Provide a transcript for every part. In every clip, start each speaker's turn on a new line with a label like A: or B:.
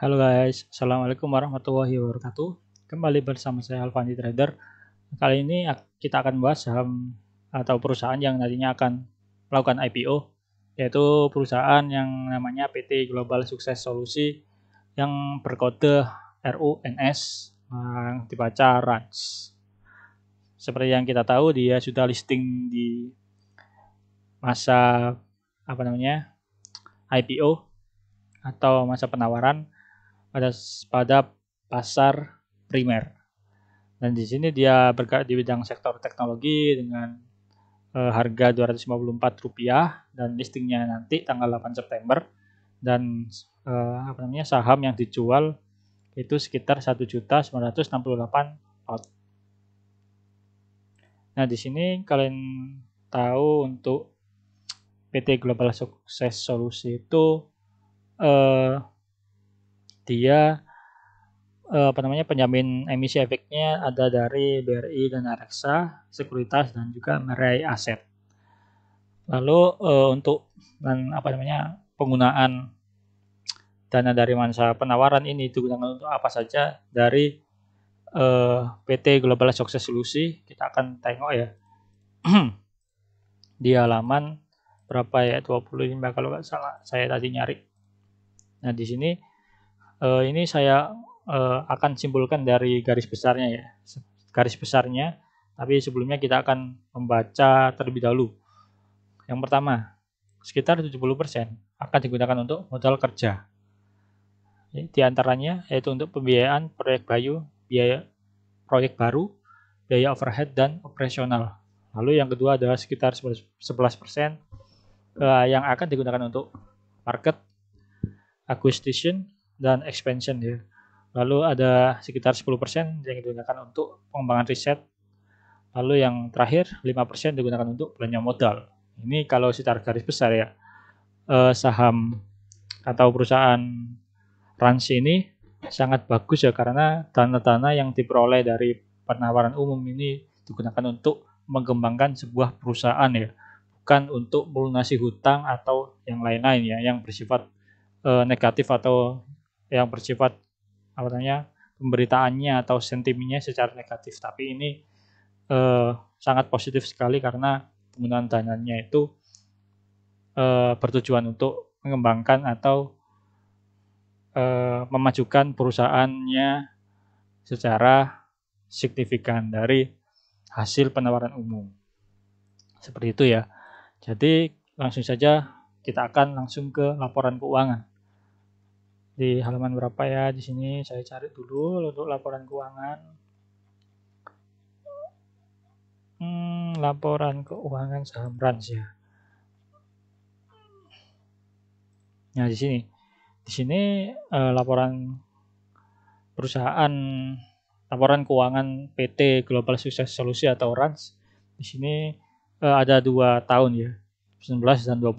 A: Halo guys, Assalamualaikum warahmatullahi wabarakatuh Kembali bersama saya Alfandi Trader Kali ini kita akan bahas saham atau perusahaan yang nantinya akan melakukan IPO Yaitu perusahaan yang namanya PT Global Sukses Solusi Yang berkode RUNS yang dibaca RANS Seperti yang kita tahu dia sudah listing di masa apa namanya IPO atau masa penawaran pada pada pasar primer. Dan di sini dia bergerak di bidang sektor teknologi dengan uh, harga rp rupiah dan listingnya nanti tanggal 8 September dan uh, apa namanya saham yang dijual itu sekitar 1.968 lot. Nah, di sini kalian tahu untuk PT Global Success Solusi itu eh, dia eh, apa namanya penjamin emisi efeknya ada dari BRI dan Areksa, sekuritas dan juga Merai Aset. Lalu eh, untuk dan apa namanya penggunaan dana dari mansa penawaran ini digunakan untuk apa saja dari eh, PT Global Success Solusi kita akan tengok ya di halaman berapa ya 25 kalau nggak salah saya tadi nyari. Nah di sini uh, ini saya uh, akan simpulkan dari garis besarnya ya garis besarnya tapi sebelumnya kita akan membaca terlebih dahulu yang pertama sekitar 70% akan digunakan untuk modal kerja di antaranya yaitu untuk pembiayaan proyek bayu biaya proyek baru biaya overhead dan operasional lalu yang kedua adalah sekitar 11% eh, yang akan digunakan untuk market acquisition dan expansion ya. Lalu ada sekitar 10% yang digunakan untuk pengembangan riset. Lalu yang terakhir 5% digunakan untuk belanja modal. Ini kalau secara garis besar ya eh, saham atau perusahaan Rans ini sangat bagus ya karena dana-dana yang diperoleh dari penawaran umum ini digunakan untuk mengembangkan sebuah perusahaan ya bukan untuk melunasi hutang atau yang lain-lain ya yang bersifat e, negatif atau yang bersifat apa namanya pemberitaannya atau sentimennya secara negatif tapi ini eh, sangat positif sekali karena penggunaan dananya itu eh, bertujuan untuk mengembangkan atau eh, memajukan perusahaannya secara signifikan dari hasil penawaran umum seperti itu ya jadi langsung saja kita akan langsung ke laporan keuangan di halaman berapa ya di sini saya cari dulu untuk laporan keuangan hmm, laporan keuangan saham Rans ya nah di sini di sini eh, laporan perusahaan laporan keuangan PT Global Sukses Solusi atau RANS di sini eh, ada dua tahun ya 19 dan 20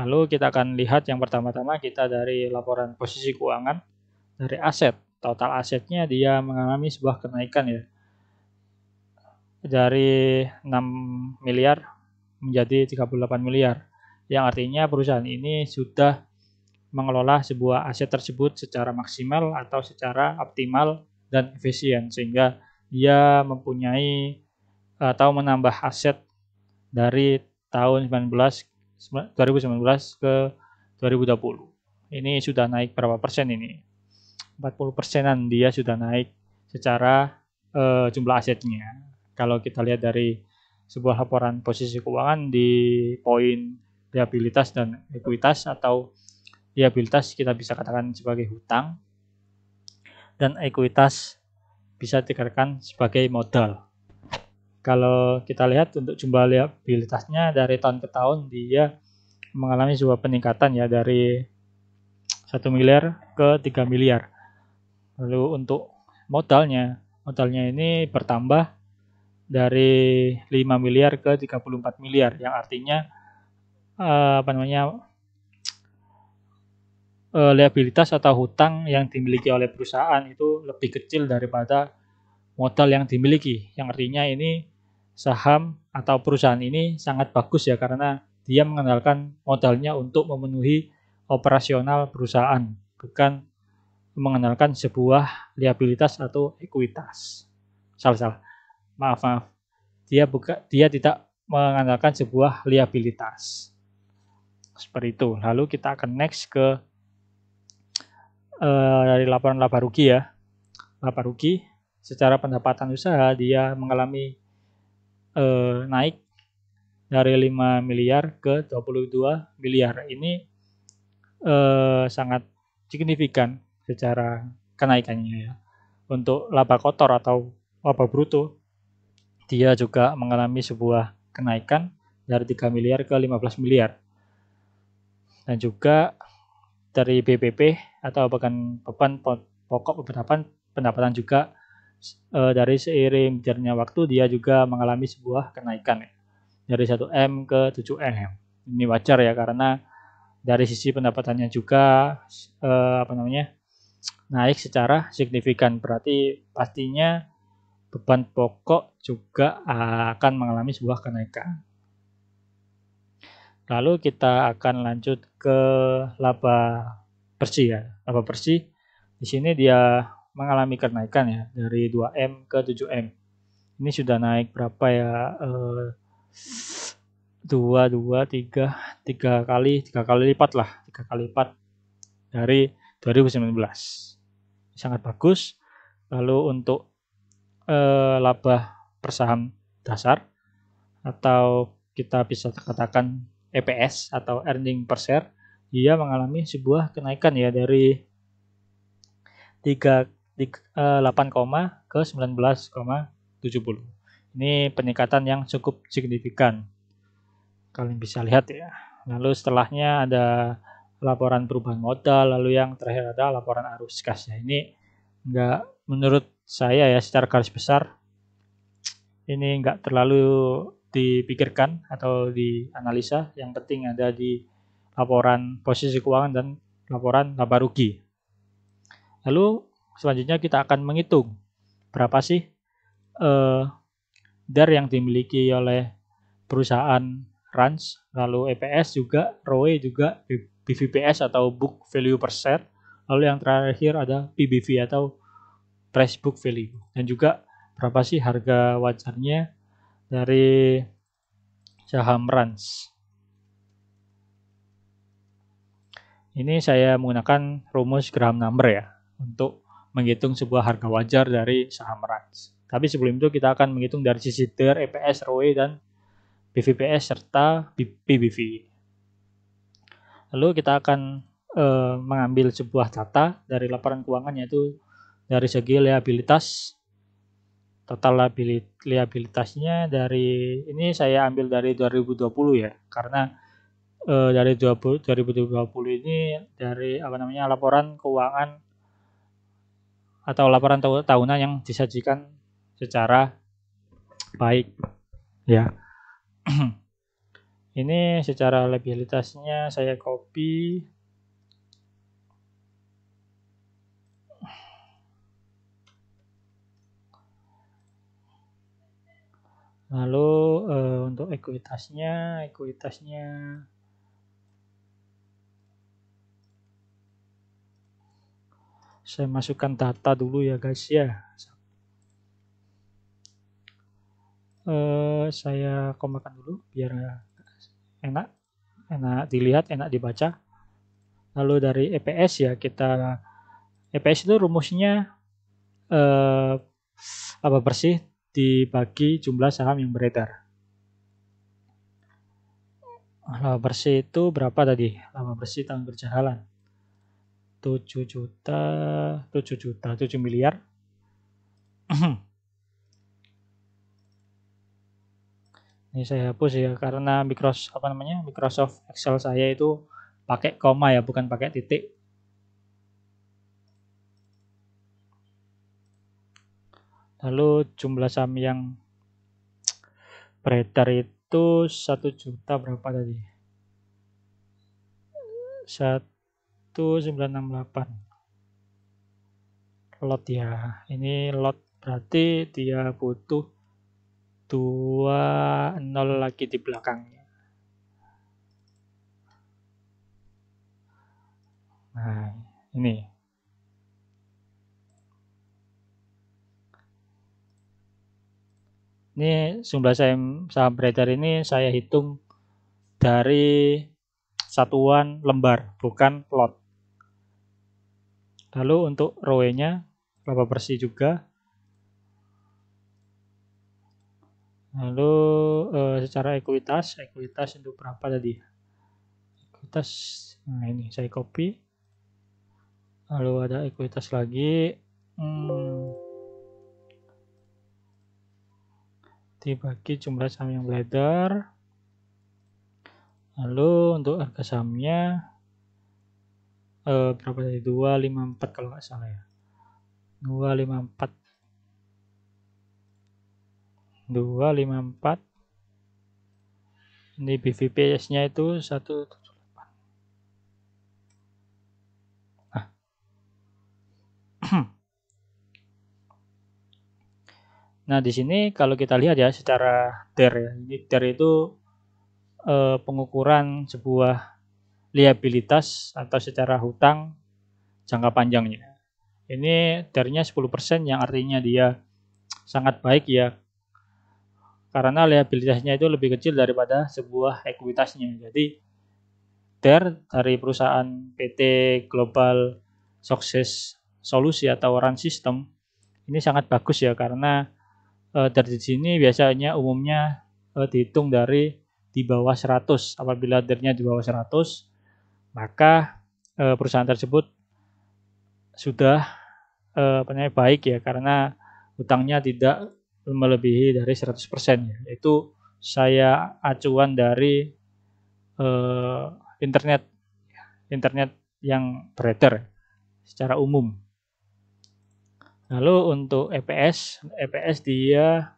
A: Lalu kita akan lihat yang pertama-tama kita dari laporan posisi keuangan dari aset. Total asetnya dia mengalami sebuah kenaikan ya. Dari 6 miliar menjadi 38 miliar. Yang artinya perusahaan ini sudah mengelola sebuah aset tersebut secara maksimal atau secara optimal dan efisien sehingga dia mempunyai atau menambah aset dari tahun 19 2019 ke 2020. Ini sudah naik berapa persen ini? 40 persenan dia sudah naik secara uh, jumlah asetnya. Kalau kita lihat dari sebuah laporan posisi keuangan di poin liabilitas dan ekuitas atau liabilitas kita bisa katakan sebagai hutang dan ekuitas bisa dikatakan sebagai modal. Kalau kita lihat untuk jumlah liabilitasnya dari tahun ke tahun dia mengalami sebuah peningkatan ya dari 1 miliar ke 3 miliar. Lalu untuk modalnya, modalnya ini bertambah dari 5 miliar ke 34 miliar yang artinya eh, apa namanya eh, liabilitas atau hutang yang dimiliki oleh perusahaan itu lebih kecil daripada modal yang dimiliki. Yang artinya ini saham atau perusahaan ini sangat bagus ya karena dia mengandalkan modalnya untuk memenuhi operasional perusahaan, bukan mengandalkan sebuah liabilitas atau ekuitas. Salah salah. Maaf maaf. Dia buka dia tidak mengandalkan sebuah liabilitas. Seperti itu. Lalu kita akan next ke uh, dari laporan laba rugi ya. Laba rugi secara pendapatan usaha dia mengalami eh, naik dari 5 miliar ke 22 miliar. Ini eh, sangat signifikan secara kenaikannya ya. Untuk laba kotor atau laba bruto dia juga mengalami sebuah kenaikan dari 3 miliar ke 15 miliar. Dan juga dari BPP atau bahkan beban pokok pendapatan pendapatan juga uh, dari seiring berjalannya waktu dia juga mengalami sebuah kenaikan ya. dari 1M ke 7 m. Ya. Ini wajar ya karena dari sisi pendapatannya juga uh, apa namanya? naik secara signifikan. Berarti pastinya beban pokok juga akan mengalami sebuah kenaikan. Lalu kita akan lanjut ke laba bersih ya. Laba bersih di sini dia mengalami kenaikan ya dari 2M ke 7M. Ini sudah naik berapa ya? Eh, dua dua tiga tiga kali tiga kali lipat lah tiga kali lipat dari 2019 sangat bagus lalu untuk eh, laba per saham dasar atau kita bisa katakan EPS atau earning per share dia mengalami sebuah kenaikan ya dari tiga di 8, eh, ke 19,70. Ini peningkatan yang cukup signifikan. Kalian bisa lihat ya. Lalu setelahnya ada laporan perubahan modal, lalu yang terakhir ada laporan arus kas. Nah, ini nggak menurut saya ya secara garis besar ini nggak terlalu dipikirkan atau dianalisa. Yang penting ada di laporan posisi keuangan dan laporan laba rugi. Lalu Selanjutnya kita akan menghitung berapa sih uh, eh, DAR yang dimiliki oleh perusahaan Rans, lalu EPS juga, ROE juga, BVPS atau Book Value Per Share, lalu yang terakhir ada PBV atau Price Book Value, dan juga berapa sih harga wajarnya dari saham Rans. Ini saya menggunakan rumus Graham number ya untuk menghitung sebuah harga wajar dari saham RANS. Tapi sebelum itu kita akan menghitung dari sisi TER, EPS, ROE, dan BVPS serta PBV. Lalu kita akan e, mengambil sebuah data dari laporan keuangan yaitu dari segi liabilitas total liabilitasnya dari ini saya ambil dari 2020 ya karena e, dari 2020 ini dari apa namanya laporan keuangan atau laporan tahunan yang disajikan secara baik ya ini secara legalitasnya saya copy lalu e, untuk ekuitasnya ekuitasnya Saya masukkan data dulu ya guys ya. Uh, saya komakan dulu biar enak, enak dilihat, enak dibaca. Lalu dari EPS ya kita EPS itu rumusnya eh, apa bersih dibagi jumlah saham yang beredar. Laba bersih itu berapa tadi? Laba bersih tahun berjalan. 7 juta 7 juta 7 miliar ini saya hapus ya karena Microsoft apa namanya Microsoft Excel saya itu pakai koma ya bukan pakai titik lalu jumlah saham yang beredar itu satu juta berapa tadi satu 1968 lot ya ini lot berarti dia butuh dua nol lagi di belakangnya nah ini ini jumlah saham, saham beredar ini saya hitung dari satuan lembar bukan lot Lalu untuk row-nya laba bersih juga. Lalu eh, secara ekuitas, ekuitas untuk berapa tadi? Ekuitas, nah ini saya copy. Lalu ada ekuitas lagi. Hmm, dibagi jumlah saham yang beredar. Lalu untuk harga sahamnya eh, berapa tadi? 254 kalau nggak salah ya. 254 254 ini BVPS nya itu 178 nah. nah di sini kalau kita lihat ya secara DER ya ini DER itu eh, pengukuran sebuah liabilitas atau secara hutang jangka panjangnya. Ini darinya 10% yang artinya dia sangat baik ya karena liabilitasnya itu lebih kecil daripada sebuah ekuitasnya. Jadi DER dari perusahaan PT Global Success Solusi atau Run System ini sangat bagus ya karena e, eh, di sini biasanya umumnya e, dihitung dari di bawah 100. Apabila dernya di bawah 100, maka e, perusahaan tersebut sudah e, baik ya karena hutangnya tidak melebihi dari 100% ya. Itu saya acuan dari e, internet internet yang beredar secara umum. Lalu untuk EPS, EPS dia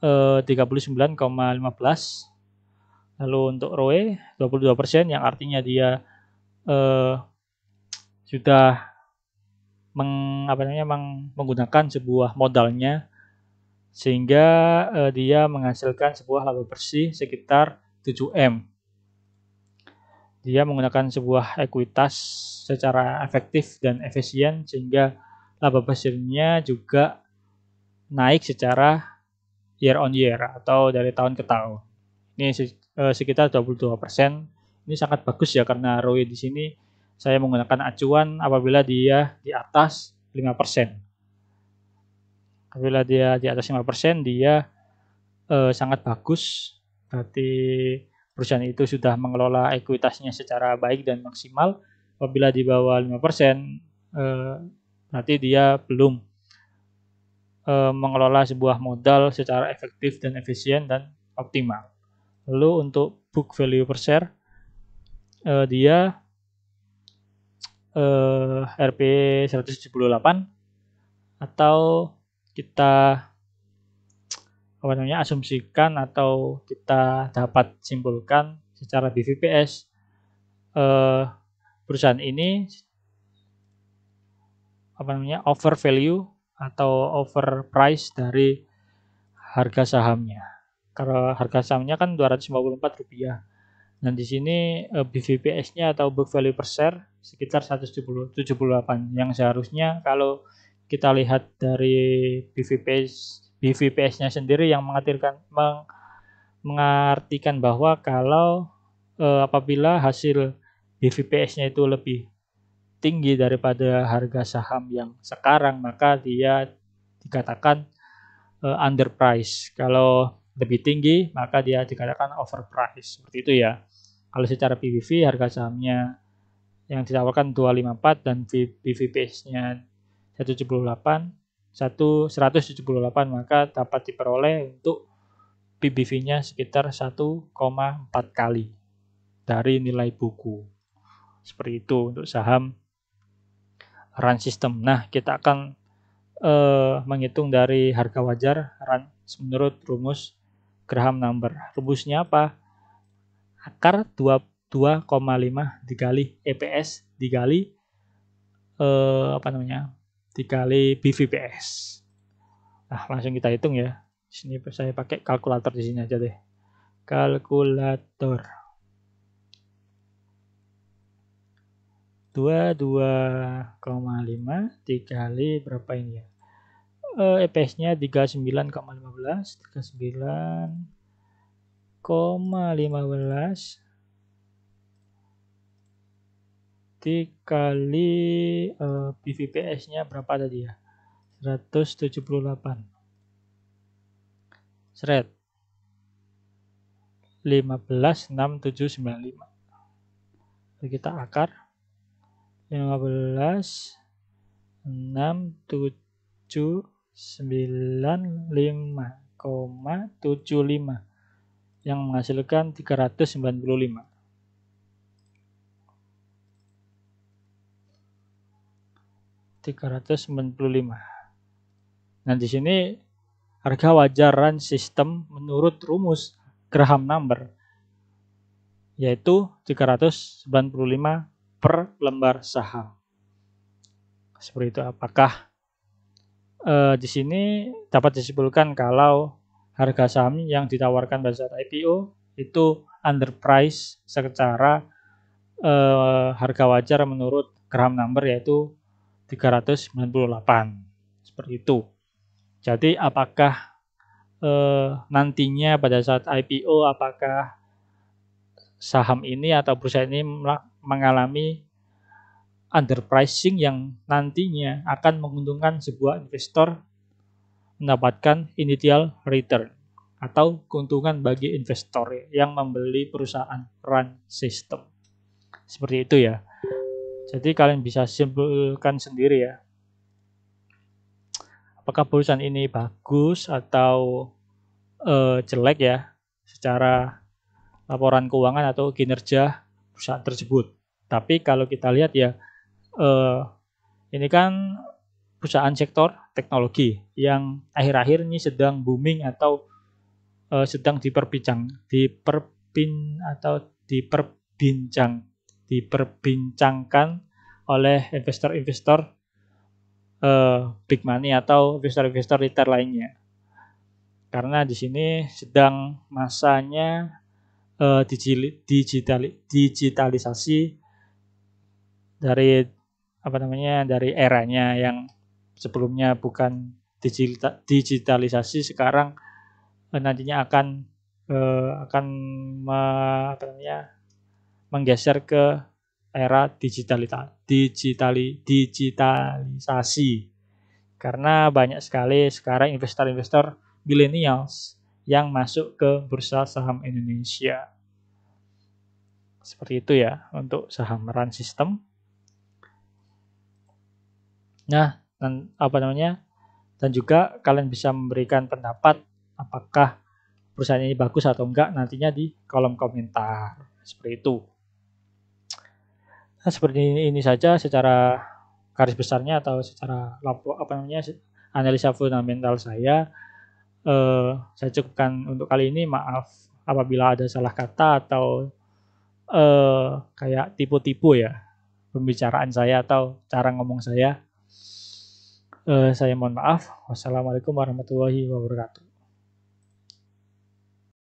A: e, 39,15 Lalu untuk ROE 22% yang artinya dia eh, sudah meng, apa namanya, meng, menggunakan sebuah modalnya sehingga eh, dia menghasilkan sebuah laba bersih sekitar 7M. Dia menggunakan sebuah ekuitas secara efektif dan efisien sehingga laba bersihnya juga naik secara year on year atau dari tahun ke tahun. Ini eh, sekitar 22%. persen Ini sangat bagus ya karena ROE di sini saya menggunakan acuan apabila dia di atas 5%. persen Apabila dia di atas 5% persen dia eh, sangat bagus. Berarti perusahaan itu sudah mengelola ekuitasnya secara baik dan maksimal. Apabila di bawah 5% eh, berarti dia belum eh, mengelola sebuah modal secara efektif dan efisien dan optimal. Lalu untuk book value per share uh, dia uh, RP 178 atau kita apa namanya asumsikan atau kita dapat simpulkan secara BVPS uh, eh, perusahaan ini apa namanya over value atau over price dari harga sahamnya. Kalau harga sahamnya kan 254 rupiah. Dan nah, di sini eh, BVPS-nya atau book value per share sekitar 178 yang seharusnya kalau kita lihat dari BVPS BVPS-nya sendiri yang mengartikan meng, mengartikan bahwa kalau eh, apabila hasil BVPS-nya itu lebih tinggi daripada harga saham yang sekarang maka dia dikatakan uh, eh, underprice. Kalau lebih tinggi, maka dia dikatakan overpriced. Seperti itu ya. Kalau secara PBV harga sahamnya yang ditawarkan 254 dan base nya 178, 1 178 maka dapat diperoleh untuk PBV-nya sekitar 1,4 kali dari nilai buku. Seperti itu untuk saham run system. Nah, kita akan eh, menghitung dari harga wajar run menurut rumus Graham number. Rumusnya apa? Akar 2,5 dikali EPS dikali eh, apa namanya? dikali BVPS. Nah, langsung kita hitung ya. Di Sini saya pakai kalkulator di sini aja deh. Kalkulator. 22,5 dikali berapa ini ya? uh, EPS-nya 39,15 39,15 dikali uh, eh, PVPS-nya berapa tadi ya 178 seret 15 6795 Lalu kita akar 15 6 7 95,75 yang menghasilkan 395. tiga ratus sembilan puluh lima. Nah di sini harga wajaran sistem menurut rumus Graham number yaitu 395 per lembar saham. Seperti itu apakah eh, di sini dapat disimpulkan kalau harga saham yang ditawarkan pada saat IPO itu underprice secara eh, harga wajar menurut Graham number yaitu 398 seperti itu. Jadi apakah eh, nantinya pada saat IPO apakah saham ini atau perusahaan ini mengalami underpricing yang nantinya akan menguntungkan sebuah investor mendapatkan initial return atau keuntungan bagi investor yang membeli perusahaan run system. Seperti itu ya. Jadi kalian bisa simpulkan sendiri ya. Apakah perusahaan ini bagus atau uh, jelek ya secara laporan keuangan atau kinerja perusahaan tersebut. Tapi kalau kita lihat ya uh, ini kan perusahaan sektor teknologi yang akhir-akhir ini sedang booming atau uh, sedang diperbincang, diperpin atau diperbincang, diperbincangkan oleh investor-investor uh, big money atau investor-investor retail lainnya. Karena di sini sedang masanya uh, digitali, digitalisasi dari apa namanya dari eranya yang sebelumnya bukan digital, digitalisasi sekarang eh, nantinya akan eh, akan me, apa namanya menggeser ke era digitalita, digitali, digitalisasi karena banyak sekali sekarang investor-investor millennials yang masuk ke bursa saham Indonesia. Seperti itu ya untuk saham run system. Nah, dan, apa namanya? Dan juga kalian bisa memberikan pendapat apakah perusahaan ini bagus atau enggak nantinya di kolom komentar. Seperti itu. Nah, seperti ini, ini saja secara garis besarnya atau secara lapor apa namanya analisa fundamental saya eh, saya cukupkan untuk kali ini maaf apabila ada salah kata atau eh, kayak tipu-tipu ya pembicaraan saya atau cara ngomong saya Eh, saya mohon maaf. Wassalamualaikum warahmatullahi wabarakatuh.